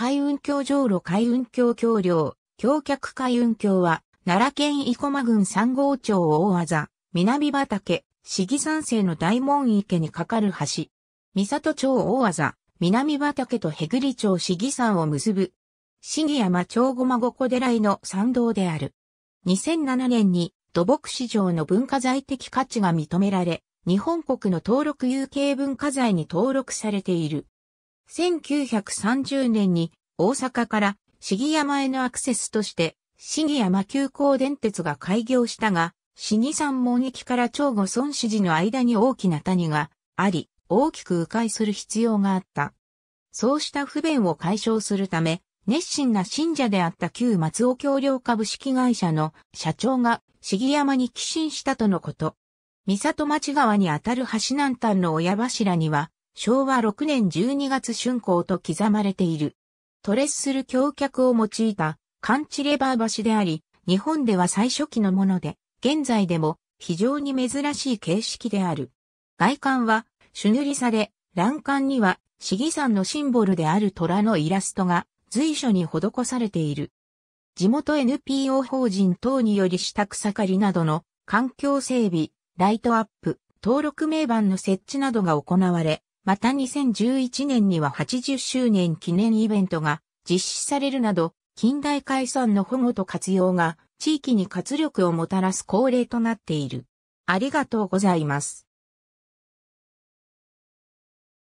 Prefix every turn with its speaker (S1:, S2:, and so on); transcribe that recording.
S1: 海運橋上路海運橋橋梁、橋脚海運橋は、奈良県生駒郡三号町大技、南畑、市議山生の大門池に架かる橋。三里町大技、南畑とへぐり町市議山を結ぶ。市議山町ごまごこ寺の参道である。2007年に土木市場の文化財的価値が認められ、日本国の登録有形文化財に登録されている。1930年に大阪から杉山へのアクセスとして杉山急行電鉄が開業したが、死山三門駅から長後孫子寺の間に大きな谷があり、大きく迂回する必要があった。そうした不便を解消するため、熱心な信者であった旧松尾橋梁株式会社の社長が杉山に寄進したとのこと。三里町川にあたる橋南端の親柱には、昭和6年12月竣工と刻まれている。トレッスル橋脚を用いたカンチレバー橋であり、日本では最初期のもので、現在でも非常に珍しい形式である。外観は朱塗りされ、欄干には市議山のシンボルである虎のイラストが随所に施されている。地元 NPO 法人等により支度盛りなどの環境整備、ライトアップ、登録名板の設置などが行われ、また2011年には80周年記念イベントが実施されるなど、近代解散の保護と活用が地域に活力をもたらす恒例となっている。ありがとうございます。